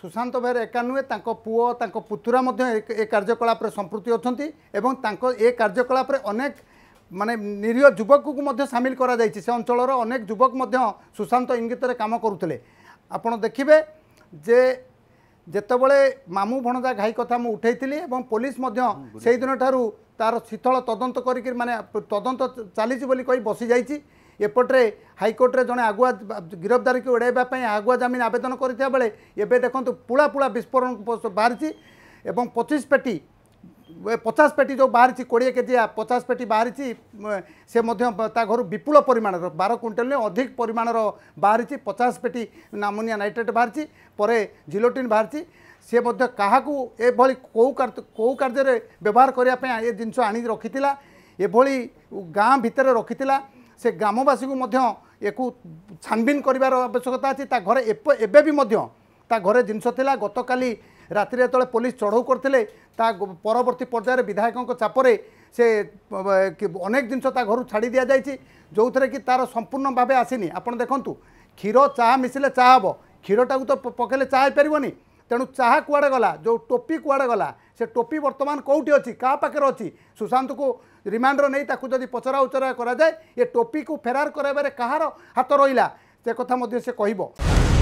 সুশান্ত বেহেরা একা নুয়ে তাঁর পুয় তাঁর পুতুরা মধ্যে এ কার্যকলাপে সম্পৃক্তি অনেক এবং তাঁর এ কার্যকলাপে অনেক মানে নিরীহ যুবককে সামিল করা যাই সে অঞ্চলর অনেক যুবক মধ্যে সুশান্ত ইঙ্গিতরে কাম করুলে আপনার দেখবে যে যেতবে মামু ভণজা ঘাই কথা মু উঠাইলি এবং পুলিশ মধ্যে সেইদিন ঠার তার শীতল তদন্ত করি মানে তদন্ত চালিছি বলে কই বসি যাই ଏପଟରେ ହାଇକୋର୍ଟରେ ଜଣେ ଆଗୁଆ ଗିରଫଦାରୀକୁ ଏଡ଼ାଇବା ପାଇଁ ଆଗୁଆ ଜାମିନ ଆବେଦନ କରିଥିବା ବେଳେ ଏବେ ଦେଖନ୍ତୁ ପୁଳା ପୁଳା ବିସ୍ଫୋରଣ ବାହାରିଛି ଏବଂ ପଚିଶ ପେଟି ପଚାଶ ପେଟି ଯେଉଁ ବାହାରିଛି କୋଡ଼ିଏ କେଜିଆ ପଚାଶ ପେଟି ବାହାରିଛି ସେ ମଧ୍ୟ ତା ଘରୁ ବିପୁଳ ପରିମାଣର ବାର କ୍ୱିଣ୍ଟାଲ ଅଧିକ ପରିମାଣର ବାହାରିଛି ପଚାଶ ପେଟି ନାମୁନିଆ ନାଇଟ୍ରେଟ୍ ବାହାରିଛି ପରେ ଜିଲୋଟିନ୍ ବାହାରିଛି ସେ ମଧ୍ୟ କାହାକୁ ଏଭଳି କେଉଁ କେଉଁ କାର୍ଯ୍ୟରେ ବ୍ୟବହାର କରିବା ପାଇଁ ଏ ଜିନିଷ ଆଣି ରଖିଥିଲା ଏଭଳି ଗାଁ ଭିତରେ ରଖିଥିଲା ସେ ଗ୍ରାମବାସୀକୁ ମଧ୍ୟ ୟାକୁ ଛାନ୍ଭିନ୍ କରିବାର ଆବଶ୍ୟକତା ଅଛି ତା ଘରେ ଏବେ ବି ମଧ୍ୟ ତା ଘରେ ଜିନିଷ ଥିଲା ଗତକାଲି ରାତିରେ ଯେତେବେଳେ ପୋଲିସ ଚଢ଼ଉ କରିଥିଲେ ତା ପରବର୍ତ୍ତୀ ପର୍ଯ୍ୟାୟରେ ବିଧାୟକଙ୍କ ଚାପରେ ସେ ଅନେକ ଜିନିଷ ତା ଘରୁ ଛାଡ଼ି ଦିଆଯାଇଛି ଯେଉଁଥିରେ କି ତା'ର ସମ୍ପୂର୍ଣ୍ଣ ଭାବେ ଆସିନି ଆପଣ ଦେଖନ୍ତୁ କ୍ଷୀର ଚାହା ମିଶିଲେ ଚାହା ହେବ କ୍ଷୀରଟାକୁ ତ ପକେଇଲେ ଚାହା ହେଇପାରିବନି ତେଣୁ ଚାହା କୁଆଡ଼େ ଗଲା ଯେଉଁ ଟୋପି କୁଆଡ଼େ ଗଲା ସେ ଟୋପି ବର୍ତ୍ତମାନ କେଉଁଠି ଅଛି କାହା ପାଖରେ ଅଛି ସୁଶାନ୍ତକୁ ରିମାଣ୍ଡର ନେଇ ତାକୁ ଯଦି ପଚରା ଉଚରା କରାଯାଏ ଏ ଟୋପିକୁ ଫେରାର କରାଇବାରେ କାହାର ହାତ ରହିଲା ସେ କଥା ମଧ୍ୟ ସେ କହିବ